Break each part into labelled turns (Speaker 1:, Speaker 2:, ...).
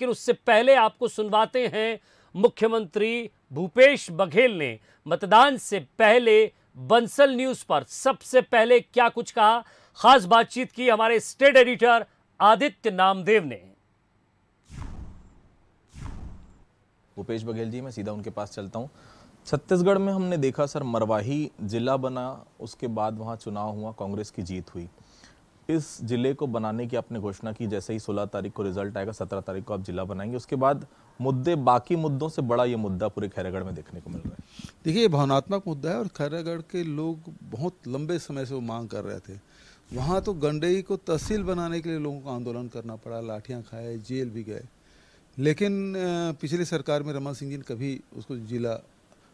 Speaker 1: लेकिन उससे पहले आपको सुनवाते हैं मुख्यमंत्री भूपेश बघेल ने मतदान से पहले बंसल न्यूज पर सबसे पहले क्या कुछ कहा खास बातचीत की हमारे स्टेट एडिटर आदित्य नामदेव ने
Speaker 2: भूपेश बघेल जी मैं सीधा उनके पास चलता हूं छत्तीसगढ़ में हमने देखा सर मरवाही जिला बना उसके बाद वहां चुनाव हुआ कांग्रेस की जीत हुई इस ज़िले को बनाने की आपने घोषणा की जैसे ही 16 तारीख को रिजल्ट आएगा 17 तारीख को आप ज़िला बनाएंगे उसके बाद मुद्दे बाकी मुद्दों से बड़ा ये मुद्दा पूरे खैरागढ़ में देखने को मिल रहा है देखिए
Speaker 1: ये भावनात्मक मुद्दा है और खैरागढ़ के लोग बहुत लंबे समय से वो मांग कर रहे थे वहाँ तो गंडई को तहसील बनाने के लिए लोगों को आंदोलन करना पड़ा लाठियाँ खाए जेल भी गए लेकिन पिछली सरकार में रमन सिंह जी ने कभी उसको जिला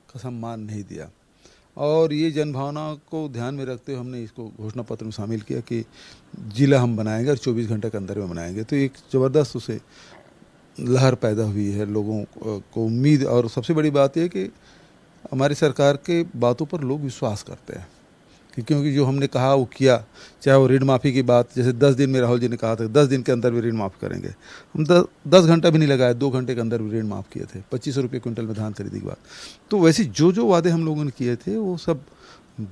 Speaker 1: का सम्मान नहीं दिया और ये जनभावना को ध्यान में रखते हुए हमने इसको घोषणा पत्र में शामिल किया कि जिला हम बनाएंगे और 24 घंटे के अंदर में बनाएंगे तो एक ज़बरदस्त उसे लहर पैदा हुई है लोगों को उम्मीद और सबसे बड़ी बात यह कि हमारी सरकार के बातों पर लोग विश्वास करते हैं कि क्योंकि जो हमने कहा वो किया चाहे वो ऋण माफ़ी की बात जैसे दस दिन में राहुल जी ने कहा था दस दिन के अंदर भी ऋण माफ़ करेंगे हम दस दस घंटा भी नहीं लगाए दो घंटे के अंदर भी ऋण माफ़ किए थे पच्चीस रुपये क्विंटल में धान खरीदी की बात तो वैसे जो जो वादे हम लोगों ने किए थे वो सब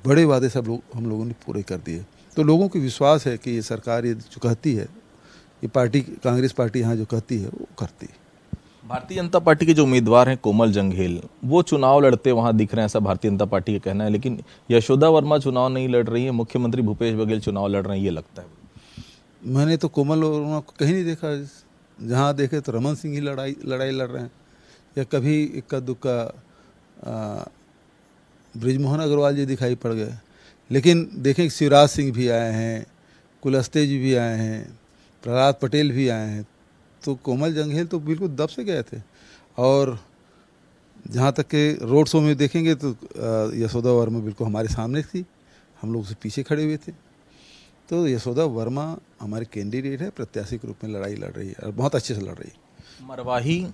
Speaker 1: बड़े वादे सब लोग हम लोगों ने पूरे कर दिए तो लोगों को विश्वास है कि ये सरकार ये जो कहती है ये पार्टी कांग्रेस पार्टी यहाँ जो कहती है वो करती है
Speaker 2: भारतीय जनता पार्टी के जो उम्मीदवार हैं कोमल जंगेल वो चुनाव लड़ते वहाँ दिख रहे हैं ऐसा भारतीय जनता पार्टी का कहना है लेकिन यशोदा वर्मा चुनाव नहीं लड़ रही है मुख्यमंत्री भूपेश बघेल चुनाव लड़ रहे
Speaker 1: हैं ये लगता है मैंने तो कोमल वर्मा को कहीं नहीं देखा जहाँ देखे तो रमन सिंह ही लड़ाई लड़ाई लड़ रहे हैं या कभी इक्का दुक्का ब्रिजमोहन अग्रवाल जी दिखाई पड़ गए लेकिन देखें शिवराज सिंह भी आए हैं कुलस्ते जी भी आए हैं प्रहलाद पटेल भी आए हैं तो कोमल जंगेल तो बिल्कुल दब से गए थे और जहाँ तक के रोड शो में देखेंगे तो यशोदा वर्मा बिल्कुल हमारे सामने थी हम लोग उसे पीछे खड़े हुए थे तो यशोदा वर्मा हमारे कैंडिडेट है प्रत्याशी के रूप में लड़ाई लड़ रही है और बहुत अच्छे से लड़ रही है
Speaker 2: मरवाही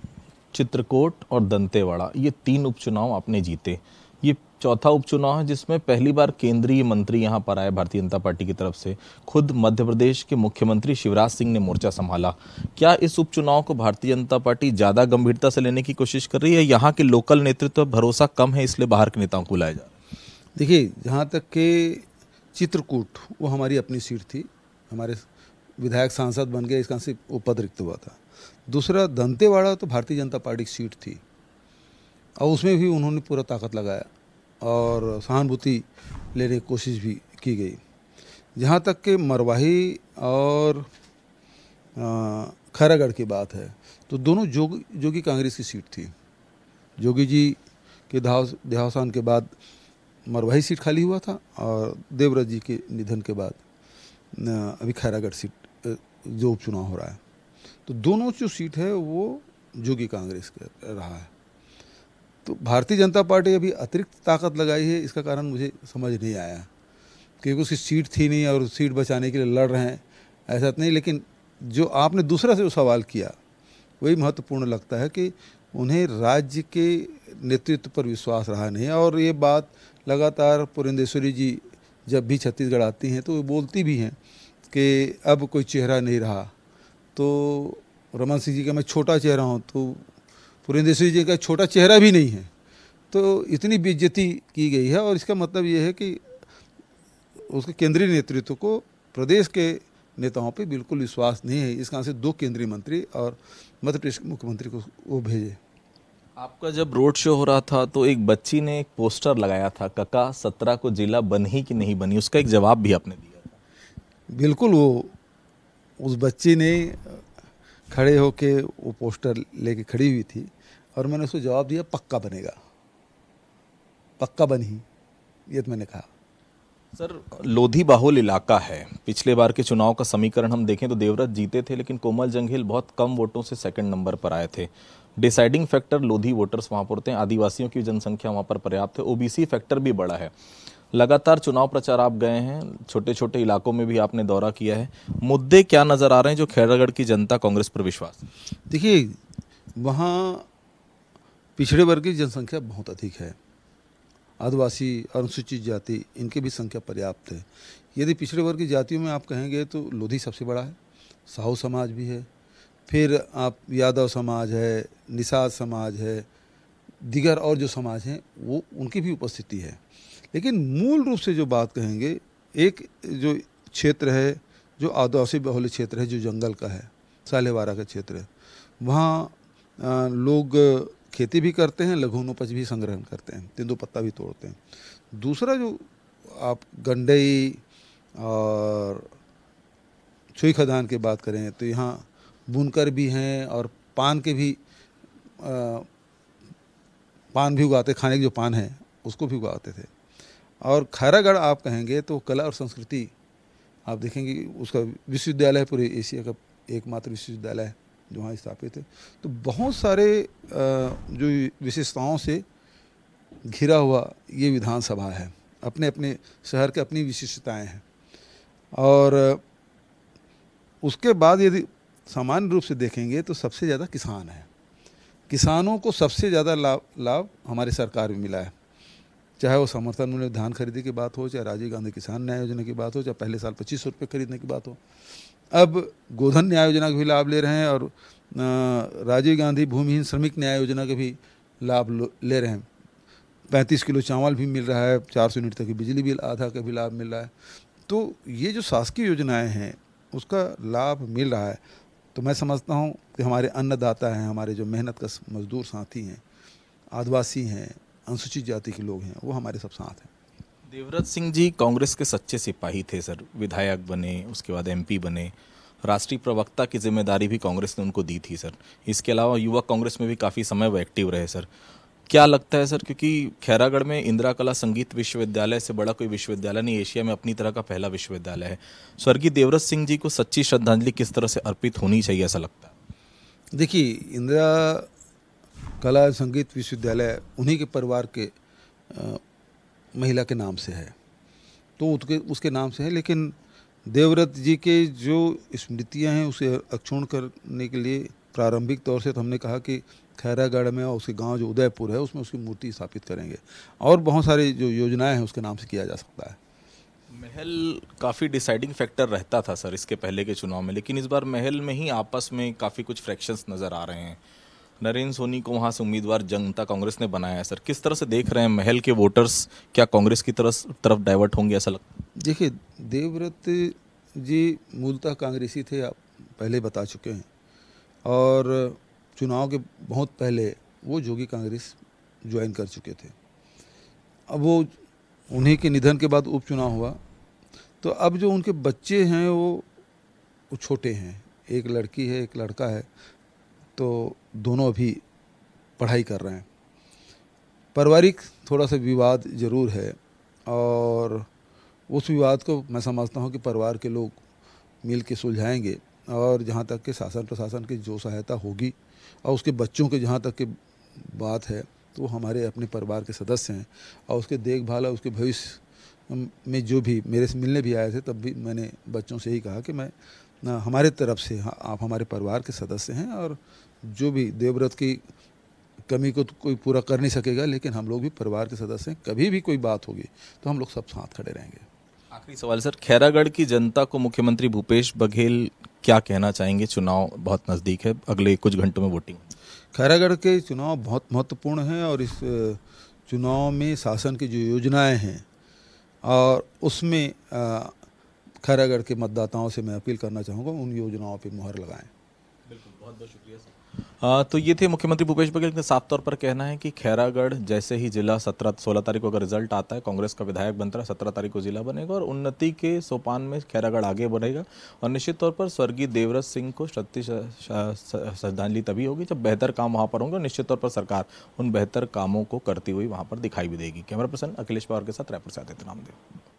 Speaker 2: चित्रकोट और दंतेवाड़ा ये तीन उपचुनाव आपने जीते ये चौथा उपचुनाव है जिसमें पहली बार केंद्रीय मंत्री यहां पर आए भारतीय जनता पार्टी की तरफ से खुद मध्य प्रदेश के मुख्यमंत्री शिवराज सिंह ने मोर्चा संभाला क्या इस उपचुनाव को भारतीय जनता पार्टी ज्यादा गंभीरता से लेने की कोशिश कर रही है यहाँ के लोकल नेतृत्व भरोसा कम है इसलिए बाहर के नेताओं को लाया जा
Speaker 1: देखिए जहाँ तक के चित्रकूट वो हमारी अपनी सीट थी हमारे विधायक सांसद बन गए इसका से वो पद रिक्त हुआ था दूसरा दंतेवाड़ा तो भारतीय जनता पार्टी की सीट थी और उसमें भी उन्होंने पूरा ताकत लगाया और सहानुभूति लेने की कोशिश भी की गई जहाँ तक कि मरवाही और खैरागढ़ की बात है तो दोनों जोगी जोगी कांग्रेस की सीट थी जोगी जी के देहावसान के बाद मरवाही सीट खाली हुआ था और देवराज जी के निधन के बाद अभी खैरागढ़ सीट जो उपचुनाव हो रहा है तो दोनों जो सीट है वो जोगी कांग्रेस का रहा है तो भारतीय जनता पार्टी अभी अतिरिक्त ताकत लगाई है इसका कारण मुझे समझ नहीं आया क्योंकि उसकी सीट थी नहीं और सीट बचाने के लिए लड़ रहे हैं ऐसा नहीं लेकिन जो आपने दूसरा से जो सवाल किया वही महत्वपूर्ण लगता है कि उन्हें राज्य के नेतृत्व पर विश्वास रहा नहीं और ये बात लगातार पुरेंदेश्वरी जी जब भी छत्तीसगढ़ आती हैं तो वो बोलती भी हैं कि अब कोई चेहरा नहीं रहा तो रमन सिंह जी का मैं छोटा चेहरा हूँ तो पुरेंद्रेश्वरी जी का छोटा चेहरा भी नहीं है तो इतनी बेज्जती की गई है और इसका मतलब ये है कि उसके केंद्रीय नेतृत्व को प्रदेश के नेताओं पे बिल्कुल विश्वास नहीं है इस कारण से दो केंद्रीय मंत्री और मध्य प्रदेश के मुख्यमंत्री को वो भेजे
Speaker 2: आपका जब रोड शो हो रहा था तो एक बच्ची ने एक पोस्टर लगाया था कका सत्रह को जिला बन ही कि नहीं बनी उसका एक जवाब भी आपने
Speaker 1: दिया बिल्कुल वो उस बच्ची ने खड़े होके वो पोस्टर लेके खड़ी हुई थी और मैंने उसको जवाब दिया पक्का बनेगा पक्का बन ही ये तो मैंने कहा
Speaker 2: सर लोधी बाहुल इलाका है पिछले बार के चुनाव का समीकरण हम देखें तो देवव्रत जीते थे लेकिन कोमल जंगहिल बहुत कम वोटों से सेकंड नंबर पर आए थे डिसाइडिंग फैक्टर लोधी वोटर्स वहाँ पर होते हैं आदिवासियों की जनसंख्या वहाँ पर पर्याप्त है ओबीसी फैक्टर भी बड़ा है लगातार चुनाव प्रचार आप गए हैं छोटे छोटे इलाकों में भी आपने दौरा किया है मुद्दे क्या नज़र आ रहे हैं जो खैरागढ़ की जनता कांग्रेस पर विश्वास देखिए
Speaker 1: वहाँ पिछड़े वर्ग की जनसंख्या बहुत अधिक है आदिवासी अनुसूचित जाति इनकी भी संख्या पर्याप्त है यदि पिछड़े वर्ग की जातियों में आप कहेंगे तो लोधी सबसे बड़ा है साहू समाज भी है फिर आप यादव समाज है निषाद समाज है दिगर और जो समाज हैं वो उनकी भी उपस्थिति है लेकिन मूल रूप से जो बात कहेंगे एक जो क्षेत्र है जो आदिवासी बहुल क्षेत्र है जो जंगल का है सालेवारा का क्षेत्र है वहाँ लोग खेती भी करते हैं लघु उपज भी संग्रहण करते हैं तेंदु पत्ता भी तोड़ते हैं दूसरा जो आप गंडई और छुई खदान की बात करें तो यहाँ बुनकर भी हैं और पान के भी आ, पान भी उगाते खाने के जो पान है उसको भी उगाते थे और खैरागढ़ आप कहेंगे तो कला और संस्कृति आप देखेंगे उसका विश्वविद्यालय पूरे एशिया का एकमात्र विश्वविद्यालय है जो वहाँ स्थापित है तो बहुत सारे जो विशेषताओं से घिरा हुआ ये विधानसभा है अपने अपने शहर के अपनी विशेषताएं हैं और उसके बाद यदि सामान्य रूप से देखेंगे तो सबसे ज़्यादा किसान है किसानों को सबसे ज़्यादा लाभ लाभ हमारी सरकार में मिला है चाहे वो समर्थन मूल्य धान खरीदी की बात हो चाहे राजीव गांधी किसान न्याय योजना की बात हो चाहे पहले साल पच्चीस सौ रुपये खरीदने की बात हो अब गोधन न्याय योजना का भी लाभ ले रहे हैं और राजीव गांधी भूमिहीन श्रमिक न्याय योजना का भी लाभ ले रहे हैं पैंतीस किलो चावल भी मिल रहा है चार सौ यूनिट तक की बिजली बिल आधा का भी लाभ मिल रहा है तो ये जो शासकीय योजनाएं हैं उसका लाभ मिल रहा है तो मैं समझता हूँ कि हमारे अन्नदाता हैं हमारे जो मेहनत का मजदूर साथी हैं आदिवासी हैं अनुसूचित जाति के लोग हैं वो हमारे सब साथ हैं
Speaker 2: देवव्रत सिंह जी कांग्रेस के सच्चे सिपाही थे सर विधायक बने उसके बाद एमपी बने राष्ट्रीय प्रवक्ता की जिम्मेदारी भी कांग्रेस ने उनको दी थी सर इसके अलावा युवा कांग्रेस में भी काफ़ी समय वो एक्टिव रहे सर क्या लगता है सर क्योंकि खैरागढ़ में इंदिरा कला संगीत विश्वविद्यालय से बड़ा कोई विश्वविद्यालय नहीं एशिया में अपनी तरह का पहला विश्वविद्यालय है स्वर्गीय देवव्रत सिंह जी को सच्ची श्रद्धांजलि किस तरह से अर्पित होनी चाहिए ऐसा लगता
Speaker 1: है देखिए इंदिरा कला संगीत विश्वविद्यालय उन्हीं के परिवार के महिला के नाम से है तो उसके उसके नाम से है लेकिन देवव्रत जी के जो स्मृतियाँ हैं उसे अक्षुण करने के लिए प्रारंभिक तौर से तो हमने कहा कि खैरागढ़ में और उसके गांव जो उदयपुर है उसमें उसकी मूर्ति स्थापित करेंगे और बहुत सारी जो योजनाएं हैं उसके नाम से किया जा सकता है
Speaker 2: महल काफ़ी डिसाइडिंग फैक्टर रहता था सर इसके पहले के चुनाव में लेकिन इस बार महल में ही आपस में काफ़ी कुछ फ्रैक्शंस नज़र आ रहे हैं नरेंद्र सोनी को वहाँ से उम्मीदवार जनता कांग्रेस ने बनाया है सर किस तरह से देख रहे हैं महल के वोटर्स क्या कांग्रेस की तरफ तरफ डाइवर्ट होंगे ऐसा लगता
Speaker 1: देखिए देवव्रत जी मूलतः कांग्रेसी थे आप पहले बता चुके हैं और चुनाव के बहुत पहले वो जोगी कांग्रेस ज्वाइन कर चुके थे अब वो उन्हीं के निधन के बाद उपचुनाव हुआ तो अब जो उनके बच्चे हैं वो छोटे हैं एक लड़की है एक लड़का है तो दोनों अभी पढ़ाई कर रहे हैं पारिवारिक थोड़ा सा विवाद ज़रूर है और उस विवाद को मैं समझता हूँ कि परिवार के लोग मिल के सुलझाएँगे और जहाँ तक के शासन प्रशासन की जो सहायता होगी और उसके बच्चों के जहाँ तक की बात है तो हमारे अपने परिवार के सदस्य हैं और उसके देखभाल और उसके भविष्य में जो भी मेरे से मिलने भी आए थे तब भी मैंने बच्चों से ही कहा कि मैं हमारे तरफ से हाँ, आप हमारे परिवार के सदस्य हैं और जो भी देवव्रत की कमी को तो कोई पूरा कर नहीं सकेगा लेकिन हम लोग भी परिवार के सदस्य हैं कभी भी कोई बात होगी तो हम लोग सब साथ खड़े रहेंगे
Speaker 2: आखिरी सवाल सर खैरागढ़ की जनता को मुख्यमंत्री भूपेश बघेल क्या कहना चाहेंगे चुनाव बहुत नज़दीक है अगले कुछ घंटों में वोटिंग
Speaker 1: खैरागढ़ के चुनाव बहुत महत्वपूर्ण हैं और इस चुनाव में शासन की जो योजनाएं हैं और उसमें खैरागढ़ के मतदाताओं से मैं अपील करना चाहूँगा उन योजनाओं पर मुहर लगाएं बिल्कुल बहुत बहुत शुक्रिया सर आ,
Speaker 2: तो ये थे मुख्यमंत्री भूपेश बघेल का साफ तौर पर कहना है कि खैरागढ़ जैसे ही जिला सत्रह सोलह तारीख को अगर रिजल्ट आता है कांग्रेस का विधायक बनता है सत्रह तारीख को जिला बनेगा और उन्नति के सोपान में खैरागढ़ आगे बढ़ेगा और निश्चित तौर पर स्वर्गीय देवरत सिंह को श्रद्धि श्रद्धांजलि तभी होगी जब बेहतर काम वहाँ पर होंगे निश्चित तौर पर सरकार उन बेहतर कामों को करती हुई वहाँ पर दिखाई भी देगी कैमरा पर्सन अखिलेश पवार के साथ रायपुर से आदित्य नामदेव